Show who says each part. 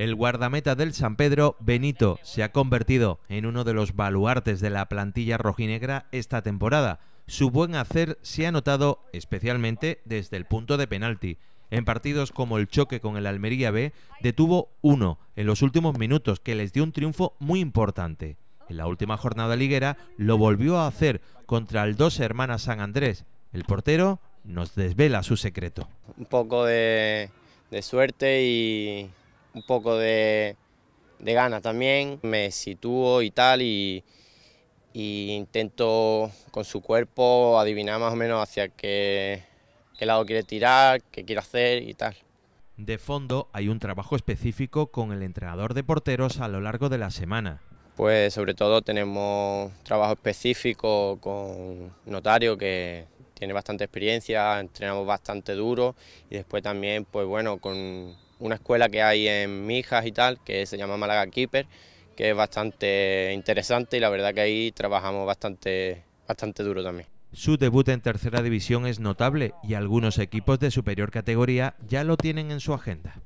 Speaker 1: El guardameta del San Pedro, Benito, se ha convertido en uno de los baluartes de la plantilla rojinegra esta temporada. Su buen hacer se ha notado especialmente desde el punto de penalti. En partidos como el choque con el Almería B, detuvo uno en los últimos minutos que les dio un triunfo muy importante. En la última jornada liguera lo volvió a hacer contra el Dos Hermanas San Andrés. El portero nos desvela su secreto.
Speaker 2: Un poco de, de suerte y, un poco de, de ganas también, me sitúo y tal y, y, intento con su cuerpo adivinar más o menos hacia qué, qué lado quiere tirar, qué quiere hacer y tal.
Speaker 1: De fondo hay un trabajo específico con el entrenador de porteros a lo largo de la semana.
Speaker 2: Pues sobre todo tenemos trabajo específico con Notario que tiene bastante experiencia, entrenamos bastante duro y después también pues bueno con una escuela que hay en Mijas y tal, que se llama Málaga Keeper, que es bastante interesante y la verdad que ahí trabajamos bastante, bastante duro también.
Speaker 1: Su debut en tercera división es notable y algunos equipos de superior categoría ya lo tienen en su agenda.